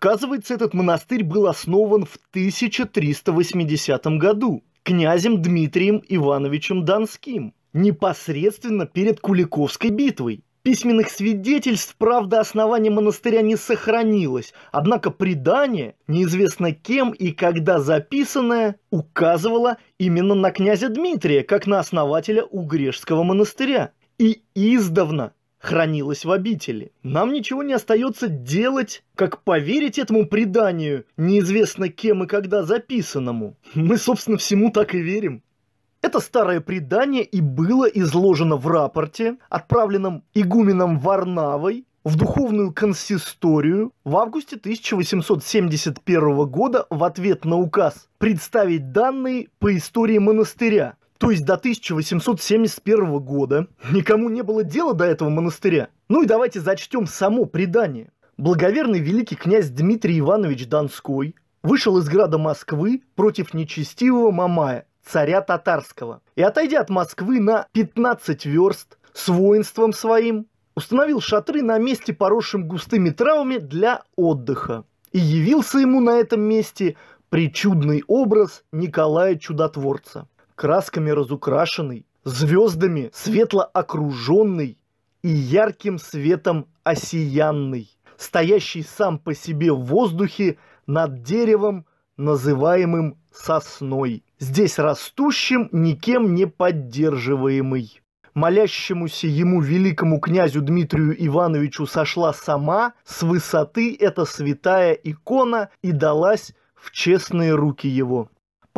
Оказывается, этот монастырь был основан в 1380 году князем Дмитрием Ивановичем Донским, непосредственно перед Куликовской битвой. Письменных свидетельств, правда, основания монастыря не сохранилось, однако предание, неизвестно кем и когда записанное, указывало именно на князя Дмитрия, как на основателя Угрешского монастыря. И издавна хранилось в обители. Нам ничего не остается делать, как поверить этому преданию, неизвестно кем и когда записанному. Мы, собственно, всему так и верим. Это старое предание и было изложено в рапорте, отправленном игуменом Варнавой в духовную консисторию в августе 1871 года в ответ на указ представить данные по истории монастыря, то есть до 1871 года никому не было дела до этого монастыря. Ну и давайте зачтем само предание. Благоверный великий князь Дмитрий Иванович Донской вышел из града Москвы против нечестивого Мамая, царя татарского, и отойдя от Москвы на 15 верст с воинством своим, установил шатры на месте, поросшем густыми травами для отдыха. И явился ему на этом месте причудный образ Николая Чудотворца красками разукрашенный, звездами светло окруженный и ярким светом осиянный, стоящий сам по себе в воздухе над деревом, называемым сосной, здесь растущим, никем не поддерживаемый. Молящемуся ему великому князю Дмитрию Ивановичу сошла сама, с высоты эта святая икона и далась в честные руки его.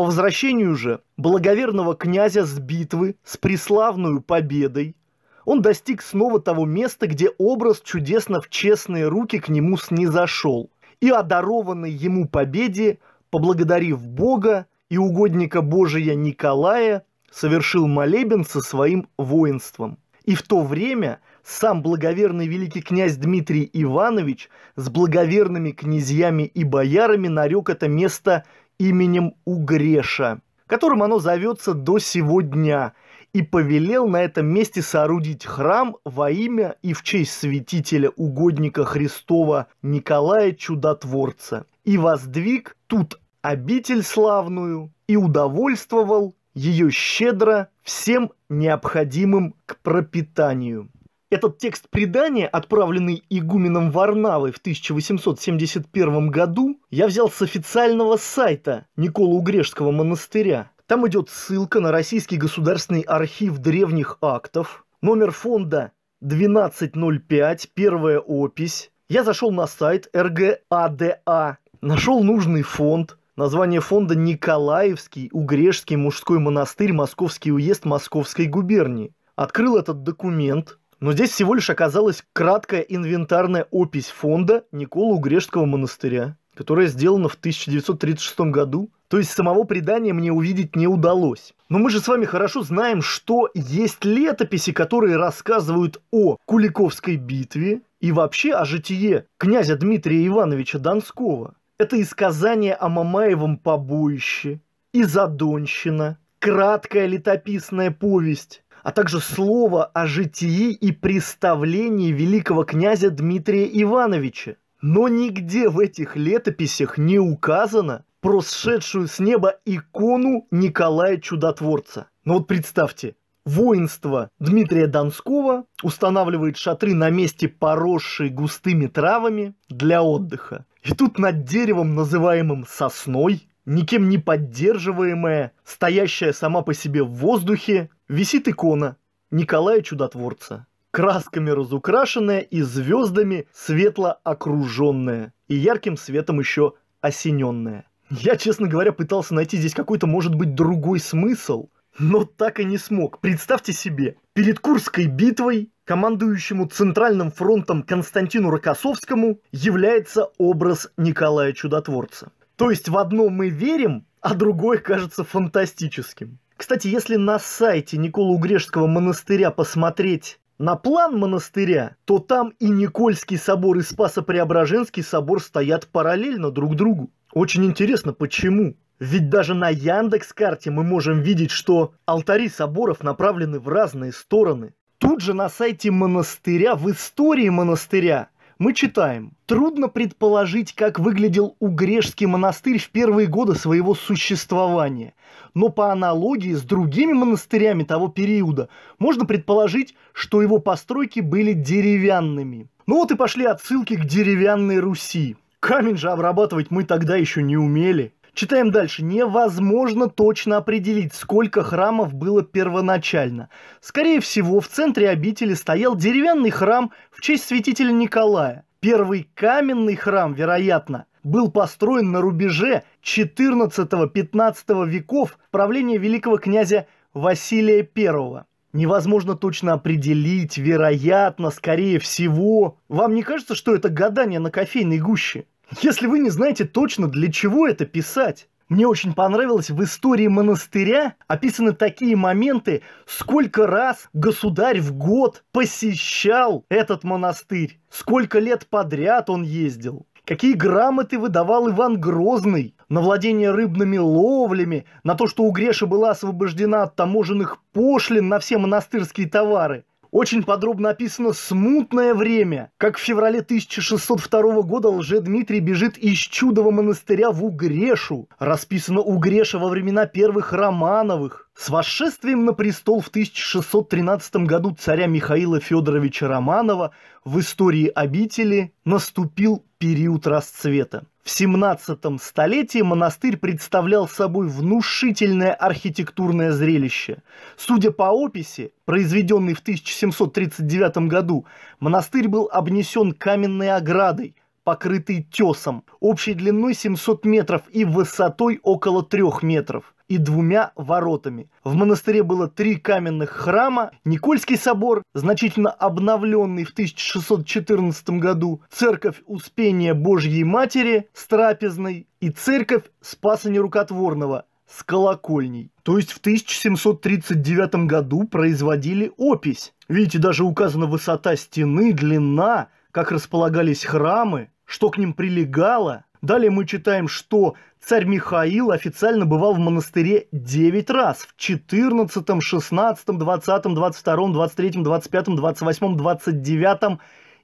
По возвращению же благоверного князя с битвы с преславную победой он достиг снова того места, где образ чудесно в честные руки к нему снизошел, и одарованный ему победе, поблагодарив Бога и угодника Божия Николая, совершил молебен со своим воинством. И в то время сам благоверный великий князь Дмитрий Иванович с благоверными князьями и боярами нарек это место – именем Угреша, которым оно зовется до сего дня, и повелел на этом месте соорудить храм во имя и в честь святителя угодника Христова Николая Чудотворца. И воздвиг тут обитель славную и удовольствовал ее щедро всем необходимым к пропитанию. Этот текст предания, отправленный игуменом Варнавой в 1871 году, я взял с официального сайта Никола Угрешского монастыря. Там идет ссылка на Российский государственный архив древних актов, номер фонда 1205, первая опись. Я зашел на сайт РГАДА, а. нашел нужный фонд, Название фонда Николаевский, Угрешский мужской монастырь, Московский уезд Московской губернии. Открыл этот документ, но здесь всего лишь оказалась краткая инвентарная опись фонда Никола Угрешского монастыря, которая сделана в 1936 году. То есть самого предания мне увидеть не удалось. Но мы же с вами хорошо знаем, что есть летописи, которые рассказывают о Куликовской битве и вообще о житие князя Дмитрия Ивановича Донского. Это и сказание о Мамаевом побоище, и Задонщина, краткая летописная повесть а также слово о житии и представлении великого князя Дмитрия Ивановича. Но нигде в этих летописях не указано про сшедшую с неба икону Николая Чудотворца. Но ну вот представьте, воинство Дмитрия Донского устанавливает шатры на месте, поросшие густыми травами, для отдыха. И тут над деревом, называемым сосной, никем не поддерживаемая, стоящая сама по себе в воздухе, Висит икона Николая Чудотворца, красками разукрашенная и звездами светло окруженная, и ярким светом еще осененная. Я, честно говоря, пытался найти здесь какой-то, может быть, другой смысл, но так и не смог. Представьте себе, перед Курской битвой командующему Центральным фронтом Константину Рокоссовскому является образ Николая Чудотворца. То есть в одно мы верим, а другое кажется фантастическим. Кстати, если на сайте Николаугрешского монастыря посмотреть на план монастыря, то там и Никольский собор, и Спасо-Преображенский собор стоят параллельно друг другу. Очень интересно, почему? Ведь даже на Яндекс карте мы можем видеть, что алтари соборов направлены в разные стороны. Тут же на сайте монастыря, в истории монастыря, мы читаем. Трудно предположить, как выглядел Угрешский монастырь в первые годы своего существования. Но по аналогии с другими монастырями того периода можно предположить, что его постройки были деревянными. Ну вот и пошли отсылки к деревянной Руси. Камень же обрабатывать мы тогда еще не умели. Читаем дальше. Невозможно точно определить, сколько храмов было первоначально. Скорее всего, в центре обители стоял деревянный храм в честь святителя Николая. Первый каменный храм, вероятно, был построен на рубеже 14-15 веков правления великого князя Василия I. Невозможно точно определить, вероятно, скорее всего. Вам не кажется, что это гадание на кофейной гуще? Если вы не знаете точно, для чего это писать, мне очень понравилось, в истории монастыря описаны такие моменты, сколько раз государь в год посещал этот монастырь, сколько лет подряд он ездил, какие грамоты выдавал Иван Грозный на владение рыбными ловлями, на то, что у Греша была освобождена от таможенных пошлин на все монастырские товары очень подробно описано смутное время, как в феврале 1602 года Лже-Дмитрий бежит из чудового монастыря в Угрешу. Расписано Угреша во времена первых Романовых. С восшествием на престол в 1613 году царя Михаила Федоровича Романова в истории обители наступил период расцвета. В 17 столетии монастырь представлял собой внушительное архитектурное зрелище. Судя по описи, произведенной в 1739 году, монастырь был обнесен каменной оградой, покрытый тесом, общей длиной 700 метров и высотой около 3 метров и двумя воротами. В монастыре было три каменных храма, Никольский собор, значительно обновленный в 1614 году, церковь Успения Божьей Матери с трапезной и церковь Спаса Нерукотворного с колокольней. То есть в 1739 году производили опись. Видите, даже указана высота стены, длина, как располагались храмы что к ним прилегало. Далее мы читаем, что царь Михаил официально бывал в монастыре 9 раз. В 14, 16, 20, 22, 23, 25, 28, 29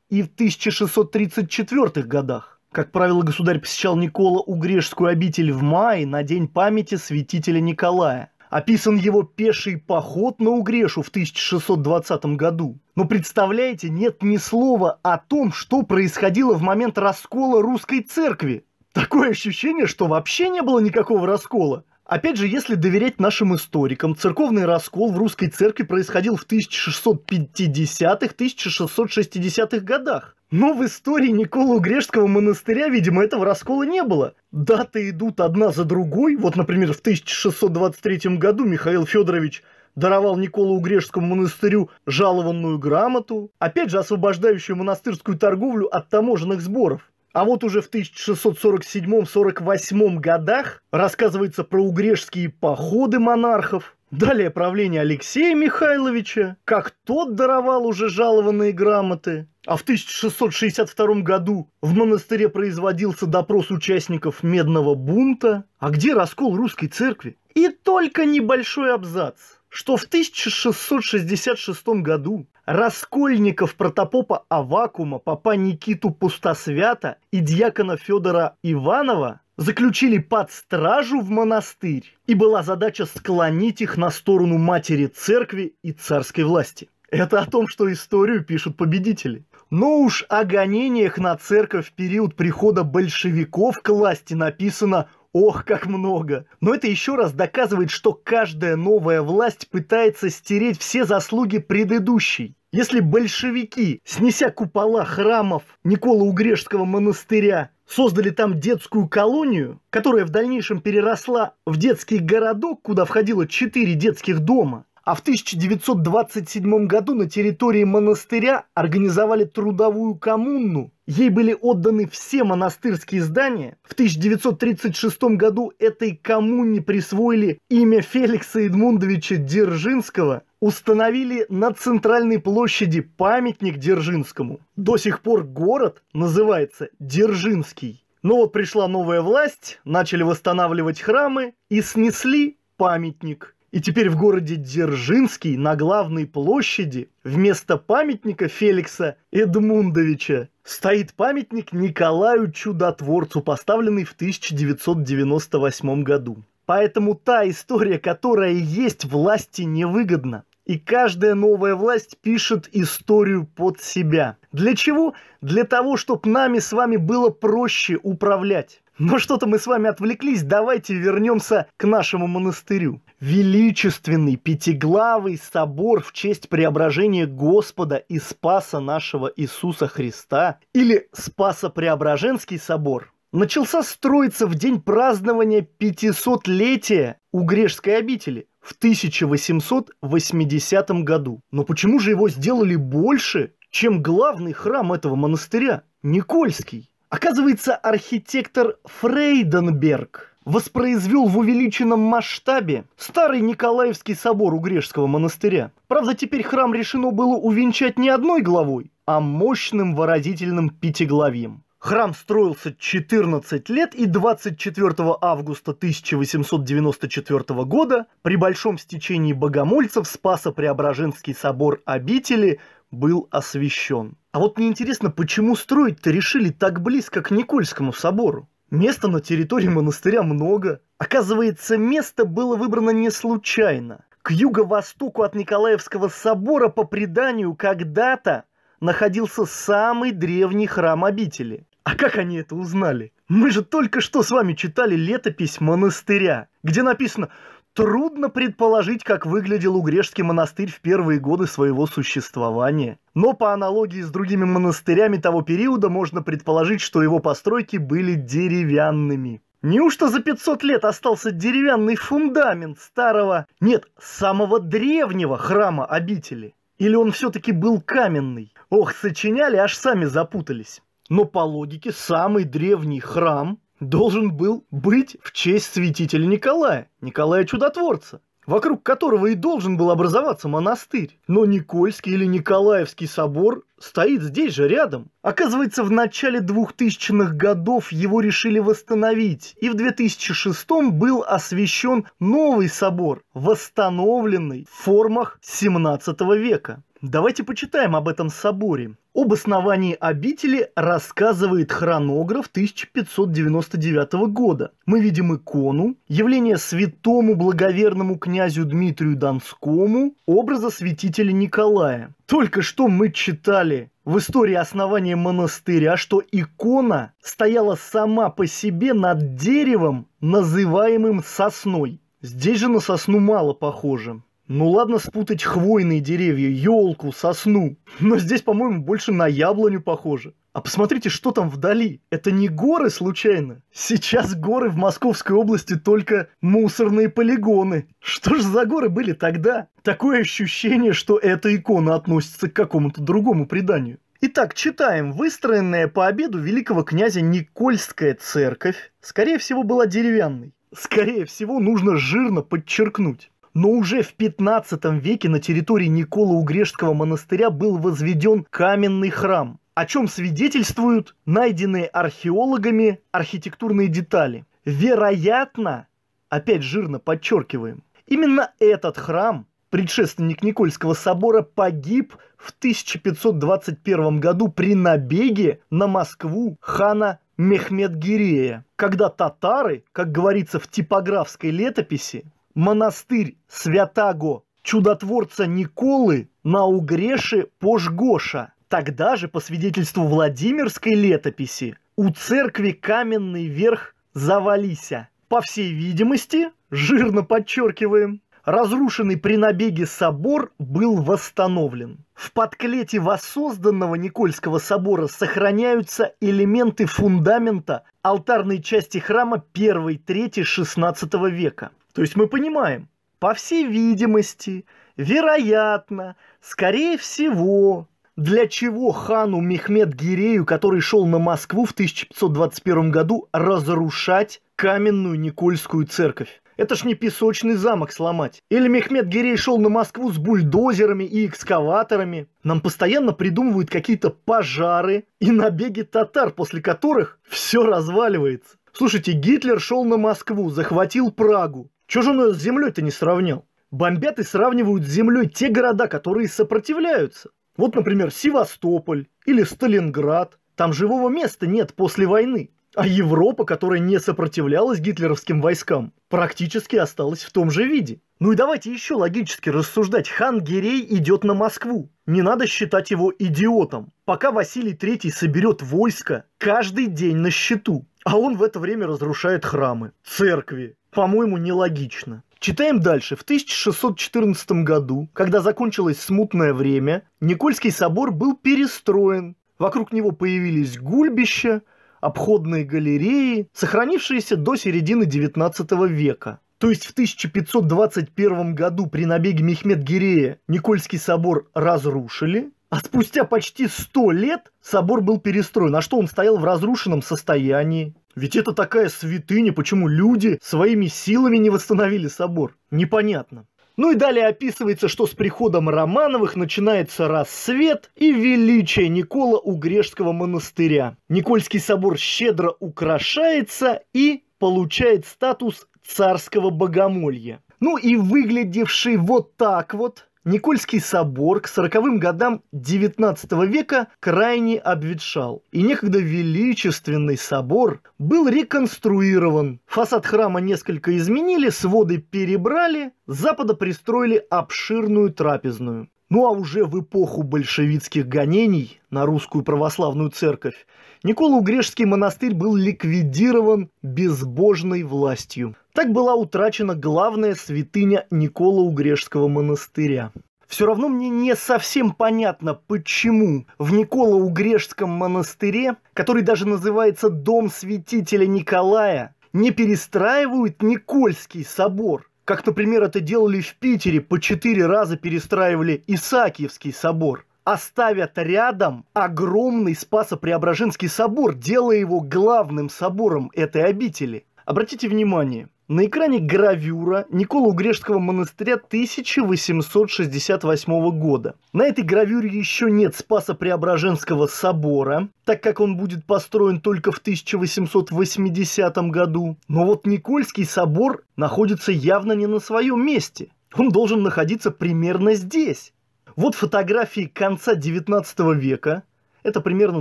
и в 1634 годах. Как правило, государь посещал Никола Угрешскую обитель в мае на день памяти святителя Николая. Описан его пеший поход на Угрешу в 1620 году. Но ну, представляете, нет ни слова о том, что происходило в момент раскола русской церкви. Такое ощущение, что вообще не было никакого раскола. Опять же, если доверять нашим историкам, церковный раскол в русской церкви происходил в 1650-1660-х годах. Но в истории Никола Угрешского монастыря, видимо, этого раскола не было. Даты идут одна за другой. Вот, например, в 1623 году Михаил Федорович даровал Николу Угрешскому монастырю жалованную грамоту, опять же освобождающую монастырскую торговлю от таможенных сборов. А вот уже в 1647-48 годах рассказывается про угрешские походы монархов, Далее правление Алексея Михайловича, как тот даровал уже жалованные грамоты. А в 1662 году в монастыре производился допрос участников Медного бунта. А где раскол русской церкви? И только небольшой абзац что в 1666 году раскольников протопопа Авакума, папа Никиту Пустосвята и дьякона Федора Иванова заключили под стражу в монастырь, и была задача склонить их на сторону матери церкви и царской власти. Это о том, что историю пишут победители. Но уж о гонениях на церковь в период прихода большевиков к власти написано Ох, как много! Но это еще раз доказывает, что каждая новая власть пытается стереть все заслуги предыдущей. Если большевики, снеся купола храмов Никола Угрешского монастыря, создали там детскую колонию, которая в дальнейшем переросла в детский городок, куда входило четыре детских дома, а в 1927 году на территории монастыря организовали трудовую коммуну. Ей были отданы все монастырские здания. В 1936 году этой коммуне присвоили имя Феликса Эдмундовича Дзержинского установили на центральной площади памятник Дзержинскому. До сих пор город называется Дзержинский. Но вот пришла новая власть, начали восстанавливать храмы и снесли памятник. И теперь в городе Дзержинский на главной площади вместо памятника Феликса Эдмундовича стоит памятник Николаю Чудотворцу, поставленный в 1998 году. Поэтому та история, которая есть, власти невыгодна. И каждая новая власть пишет историю под себя. Для чего? Для того, чтобы нами с вами было проще управлять. Но ну, что-то мы с вами отвлеклись, давайте вернемся к нашему монастырю. Величественный пятиглавый собор в честь преображения Господа и Спаса нашего Иисуса Христа, или Спасо-Преображенский собор, начался строиться в день празднования 500-летия Угрешской обители в 1880 году. Но почему же его сделали больше, чем главный храм этого монастыря, Никольский? Оказывается, архитектор Фрейденберг воспроизвел в увеличенном масштабе старый Николаевский собор у Грешского монастыря. Правда, теперь храм решено было увенчать не одной главой, а мощным выразительным пятиглавьем. Храм строился 14 лет и 24 августа 1894 года при большом стечении богомольцев Спасо-Преображенский собор обители был освящен. А вот мне интересно, почему строить-то решили так близко к Никольскому собору? Места на территории монастыря много. Оказывается, место было выбрано не случайно. К юго-востоку от Николаевского собора по преданию когда-то находился самый древний храм обители. А как они это узнали? Мы же только что с вами читали летопись монастыря, где написано Трудно предположить, как выглядел Угрешский монастырь в первые годы своего существования. Но по аналогии с другими монастырями того периода можно предположить, что его постройки были деревянными. Неужто за 500 лет остался деревянный фундамент старого, нет, самого древнего храма обители? Или он все-таки был каменный? Ох, сочиняли, аж сами запутались. Но по логике, самый древний храм должен был быть в честь святителя Николая, Николая Чудотворца, вокруг которого и должен был образоваться монастырь. Но Никольский или Николаевский собор стоит здесь же, рядом. Оказывается, в начале 2000-х годов его решили восстановить, и в 2006 был освящен новый собор, восстановленный в формах 17 века. Давайте почитаем об этом соборе. Об основании обители рассказывает хронограф 1599 года. Мы видим икону, явление святому благоверному князю Дмитрию Донскому, образа святителя Николая. Только что мы читали в истории основания монастыря, что икона стояла сама по себе над деревом, называемым сосной. Здесь же на сосну мало похоже. Ну ладно спутать хвойные деревья, елку, сосну, но здесь, по-моему, больше на яблоню похоже. А посмотрите, что там вдали. Это не горы случайно? Сейчас горы в Московской области только мусорные полигоны. Что ж за горы были тогда? Такое ощущение, что эта икона относится к какому-то другому преданию. Итак, читаем. Выстроенная по обеду великого князя Никольская церковь, скорее всего, была деревянной. Скорее всего, нужно жирно подчеркнуть но уже в 15 веке на территории Никола Угрешского монастыря был возведен каменный храм, о чем свидетельствуют найденные археологами архитектурные детали. Вероятно, опять жирно подчеркиваем, именно этот храм предшественник Никольского собора, погиб в 1521 году при набеге на Москву хана Мехмед Гирея, когда татары, как говорится в типографской летописи, монастырь святаго чудотворца Николы на Угреши Пожгоша. Тогда же, по свидетельству Владимирской летописи, у церкви каменный верх завалися. По всей видимости, жирно подчеркиваем, разрушенный при набеге собор был восстановлен. В подклете воссозданного Никольского собора сохраняются элементы фундамента алтарной части храма 1-3-16 века. То есть мы понимаем, по всей видимости, вероятно, скорее всего, для чего хану Мехмед Гирею, который шел на Москву в 1521 году, разрушать каменную Никольскую церковь? Это ж не песочный замок сломать. Или Мехмед Гирей шел на Москву с бульдозерами и экскаваторами. Нам постоянно придумывают какие-то пожары и набеги татар, после которых все разваливается. Слушайте, Гитлер шел на Москву, захватил Прагу. Чужую же он с землей-то не сравнил? Бомбят и сравнивают с землей те города, которые сопротивляются. Вот, например, Севастополь или Сталинград. Там живого места нет после войны. А Европа, которая не сопротивлялась гитлеровским войскам, практически осталась в том же виде. Ну и давайте еще логически рассуждать. Хан Герей идет на Москву. Не надо считать его идиотом. Пока Василий III соберет войско, каждый день на счету. А он в это время разрушает храмы, церкви, по-моему, нелогично. Читаем дальше. В 1614 году, когда закончилось смутное время, Никольский собор был перестроен. Вокруг него появились гульбища, обходные галереи, сохранившиеся до середины 19 века. То есть в 1521 году при набеге Мехмед-Гирея Никольский собор разрушили, а спустя почти 100 лет собор был перестроен. А что он стоял в разрушенном состоянии? Ведь это такая святыня, почему люди своими силами не восстановили собор? Непонятно. Ну и далее описывается, что с приходом Романовых начинается рассвет и величие Никола Угрешского монастыря. Никольский собор щедро украшается и получает статус царского богомолья. Ну и выглядевший вот так вот Никольский собор к сороковым годам XIX века крайне обветшал, и некогда величественный собор был реконструирован. Фасад храма несколько изменили, своды перебрали, с запада пристроили обширную трапезную. Ну а уже в эпоху большевистских гонений на русскую православную церковь Николу Грешский монастырь был ликвидирован безбожной властью. Так была утрачена главная святыня Никола Угрешского монастыря. Все равно мне не совсем понятно, почему в Николаугрешском монастыре, который даже называется Дом святителя Николая, не перестраивают Никольский собор – как, например, это делали в Питере, по четыре раза перестраивали Исаакиевский собор оставят рядом огромный Спасо-Преображенский собор, делая его главным собором этой обители. Обратите внимание, на экране гравюра Никола Угрешского монастыря 1868 года. На этой гравюре еще нет Спаса Преображенского собора, так как он будет построен только в 1880 году. Но вот Никольский собор находится явно не на своем месте. Он должен находиться примерно здесь. Вот фотографии конца 19 века. Это примерно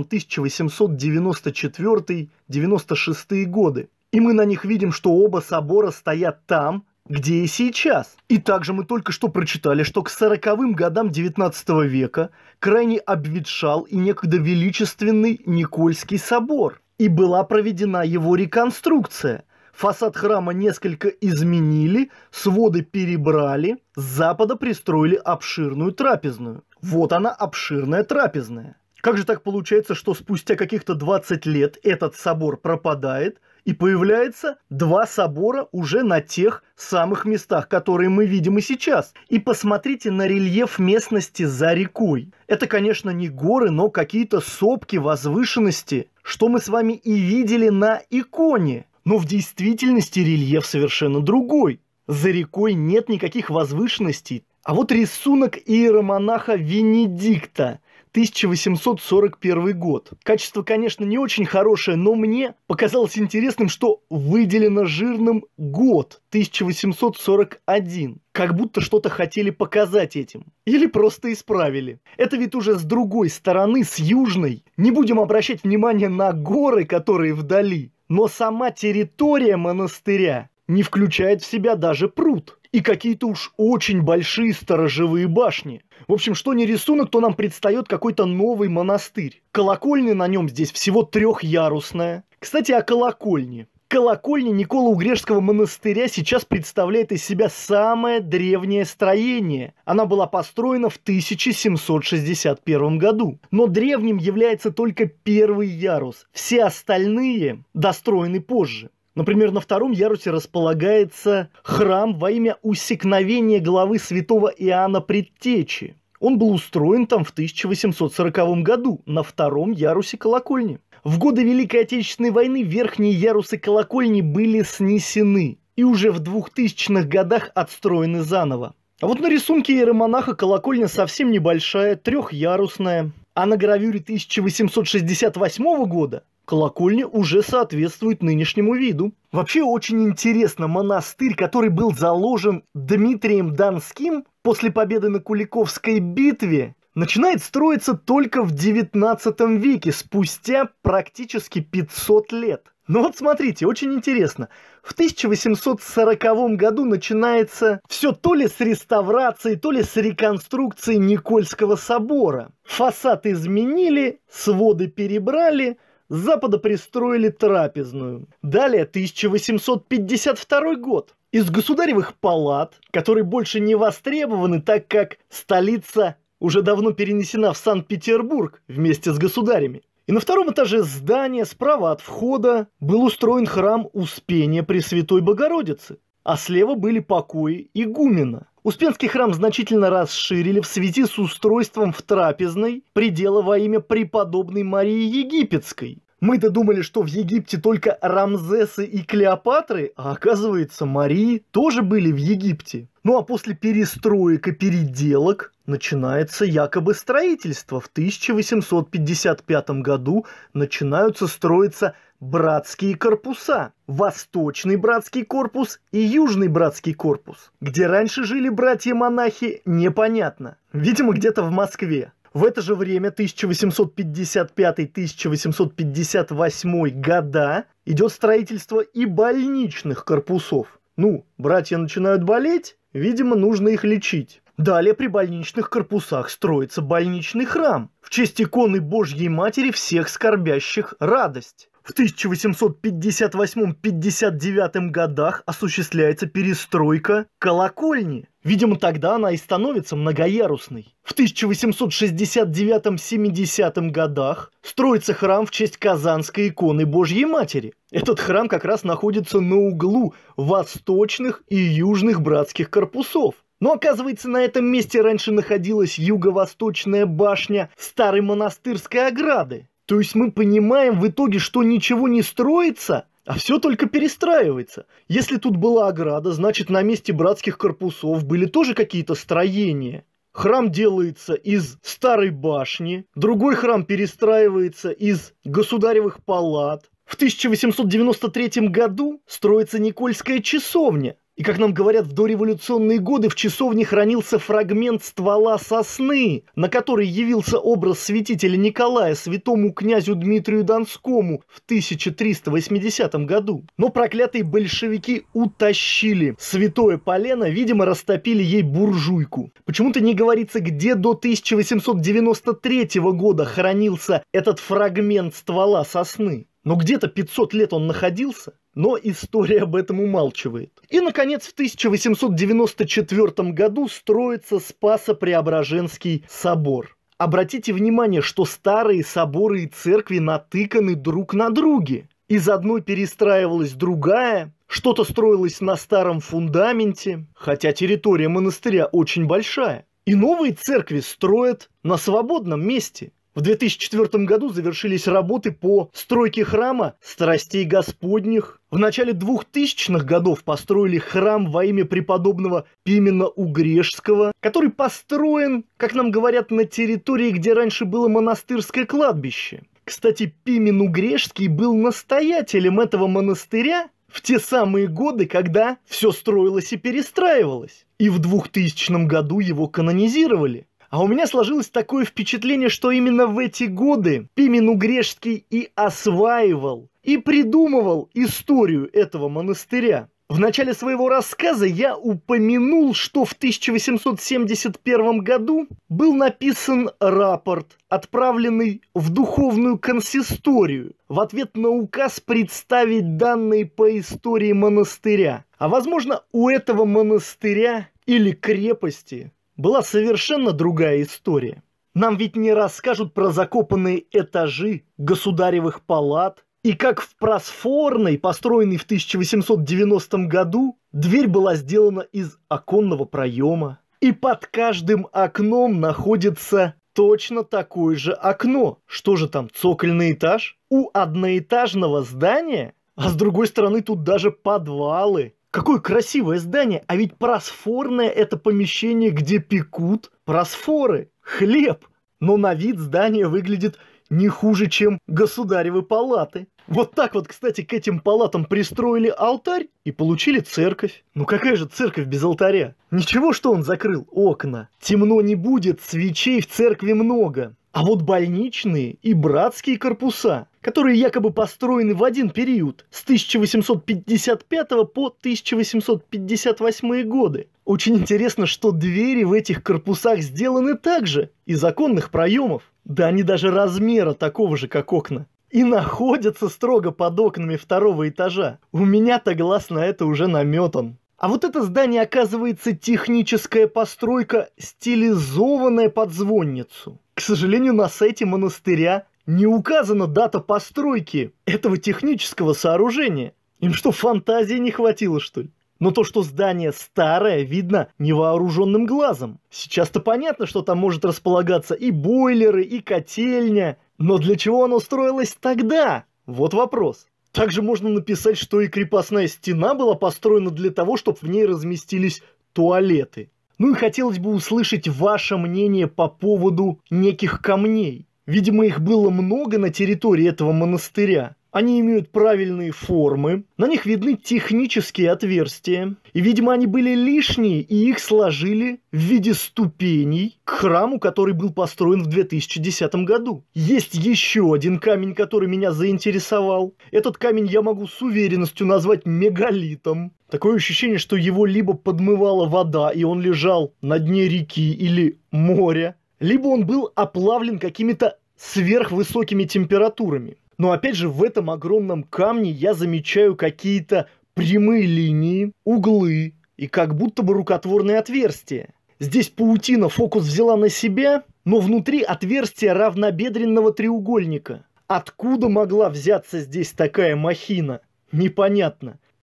1894-96 годы. И мы на них видим, что оба собора стоят там, где и сейчас. И также мы только что прочитали, что к сороковым годам 19 века крайне обветшал и некогда величественный Никольский собор. И была проведена его реконструкция. Фасад храма несколько изменили, своды перебрали, с запада пристроили обширную трапезную. Вот она, обширная трапезная. Как же так получается, что спустя каких-то 20 лет этот собор пропадает – и появляется два собора уже на тех самых местах, которые мы видим и сейчас. И посмотрите на рельеф местности за рекой. Это, конечно, не горы, но какие-то сопки, возвышенности, что мы с вами и видели на иконе. Но в действительности рельеф совершенно другой. За рекой нет никаких возвышенностей. А вот рисунок иеромонаха Венедикта – 1841 год. Качество, конечно, не очень хорошее, но мне показалось интересным, что выделено жирным год 1841 как будто что-то хотели показать этим. Или просто исправили. Это ведь уже с другой стороны, с южной. Не будем обращать внимание на горы, которые вдали. Но сама территория монастыря не включает в себя даже пруд и какие-то уж очень большие сторожевые башни. В общем, что не рисунок, то нам предстает какой-то новый монастырь. Колокольня на нем здесь всего трехярусная. Кстати, о колокольне. Колокольня Никола Угрешского монастыря сейчас представляет из себя самое древнее строение. Она была построена в 1761 году. Но древним является только первый ярус. Все остальные достроены позже. Например, на втором ярусе располагается храм во имя усекновения главы святого Иоанна Предтечи. Он был устроен там в 1840 году на втором ярусе колокольни. В годы Великой Отечественной войны верхние ярусы колокольни были снесены и уже в 2000-х годах отстроены заново. А вот на рисунке иеромонаха колокольня совсем небольшая, трехярусная. А на гравюре 1868 года колокольня уже соответствует нынешнему виду. Вообще очень интересно монастырь, который был заложен Дмитрием Донским после победы на Куликовской битве, начинает строиться только в 19 веке, спустя практически 500 лет. Ну вот смотрите, очень интересно. В 1840 году начинается все то ли с реставрации, то ли с реконструкции Никольского собора. Фасад изменили, своды перебрали, с запада пристроили трапезную. Далее 1852 год. Из государевых палат, которые больше не востребованы, так как столица уже давно перенесена в Санкт-Петербург вместе с государями. И на втором этаже здания справа от входа был устроен храм Успения Пресвятой Богородицы, а слева были покои игумена – Успенский храм значительно расширили в связи с устройством в трапезной предела во имя преподобной Марии Египетской. Мы-то думали, что в Египте только Рамзесы и Клеопатры, а оказывается, Марии тоже были в Египте. Ну а после перестроек и переделок начинается якобы строительство. В 1855 году начинаются строиться братские корпуса. Восточный братский корпус и Южный братский корпус. Где раньше жили братья-монахи, непонятно. Видимо, где-то в Москве. В это же время 1855-1858 года идет строительство и больничных корпусов. Ну, братья начинают болеть, видимо, нужно их лечить. Далее при больничных корпусах строится больничный храм в честь иконы Божьей Матери всех скорбящих радость. В 1858-59 годах осуществляется перестройка колокольни. Видимо, тогда она и становится многоярусной. В 1869-70 годах строится храм в честь Казанской иконы Божьей Матери. Этот храм как раз находится на углу восточных и южных братских корпусов. Но оказывается, на этом месте раньше находилась юго-восточная башня Старой монастырской ограды. То есть мы понимаем в итоге, что ничего не строится, а все только перестраивается. Если тут была ограда, значит на месте братских корпусов были тоже какие-то строения. Храм делается из старой башни, другой храм перестраивается из государевых палат. В 1893 году строится Никольская часовня, и, как нам говорят, в дореволюционные годы в часовне хранился фрагмент ствола сосны, на который явился образ святителя Николая святому князю Дмитрию Донскому в 1380 году. Но проклятые большевики утащили святое полено, видимо, растопили ей буржуйку. Почему-то не говорится, где до 1893 года хранился этот фрагмент ствола сосны. Но где-то 500 лет он находился но история об этом умалчивает. И, наконец, в 1894 году строится Спасо-Преображенский собор. Обратите внимание, что старые соборы и церкви натыканы друг на друге. Из одной перестраивалась другая, что-то строилось на старом фундаменте, хотя территория монастыря очень большая. И новые церкви строят на свободном месте. В 2004 году завершились работы по стройке храма Страстей Господних в начале 2000-х годов построили храм во имя преподобного Пимена Угрешского, который построен, как нам говорят, на территории, где раньше было монастырское кладбище. Кстати, Пимен Угрешский был настоятелем этого монастыря в те самые годы, когда все строилось и перестраивалось. И в 2000 году его канонизировали. А у меня сложилось такое впечатление, что именно в эти годы Пимен Угрешский и осваивал, и придумывал историю этого монастыря. В начале своего рассказа я упомянул, что в 1871 году был написан рапорт, отправленный в духовную консисторию в ответ на указ представить данные по истории монастыря. А возможно, у этого монастыря или крепости была совершенно другая история. Нам ведь не расскажут про закопанные этажи государевых палат, и как в просфорной, построенной в 1890 году, дверь была сделана из оконного проема. И под каждым окном находится точно такое же окно. Что же там, цокольный этаж? У одноэтажного здания? А с другой стороны, тут даже подвалы. Какое красивое здание, а ведь просфорное это помещение, где пекут просфоры, хлеб. Но на вид здание выглядит не хуже, чем государевы палаты. Вот так вот, кстати, к этим палатам пристроили алтарь и получили церковь. Ну какая же церковь без алтаря? Ничего, что он закрыл окна. Темно не будет, свечей в церкви много. А вот больничные и братские корпуса которые якобы построены в один период с 1855 по 1858 годы. Очень интересно, что двери в этих корпусах сделаны также из оконных проемов. Да они даже размера такого же, как окна. И находятся строго под окнами второго этажа. У меня-то глаз на это уже наметан. А вот это здание, оказывается, техническая постройка, стилизованная под звонницу. К сожалению, на сайте монастыря не указана дата постройки этого технического сооружения. Им что, фантазии не хватило, что ли? Но то, что здание старое, видно невооруженным глазом. Сейчас-то понятно, что там может располагаться и бойлеры, и котельня. Но для чего оно строилось тогда? Вот вопрос. Также можно написать, что и крепостная стена была построена для того, чтобы в ней разместились туалеты. Ну и хотелось бы услышать ваше мнение по поводу неких камней. Видимо, их было много на территории этого монастыря. Они имеют правильные формы, на них видны технические отверстия, и, видимо, они были лишние, и их сложили в виде ступеней к храму, который был построен в 2010 году. Есть еще один камень, который меня заинтересовал. Этот камень я могу с уверенностью назвать мегалитом. Такое ощущение, что его либо подмывала вода, и он лежал на дне реки или моря, либо он был оплавлен какими-то сверхвысокими температурами. Но опять же, в этом огромном камне я замечаю какие-то прямые линии, углы и как будто бы рукотворные отверстия. Здесь паутина фокус взяла на себя, но внутри отверстие равнобедренного треугольника. Откуда могла взяться здесь такая махина? Непонятно.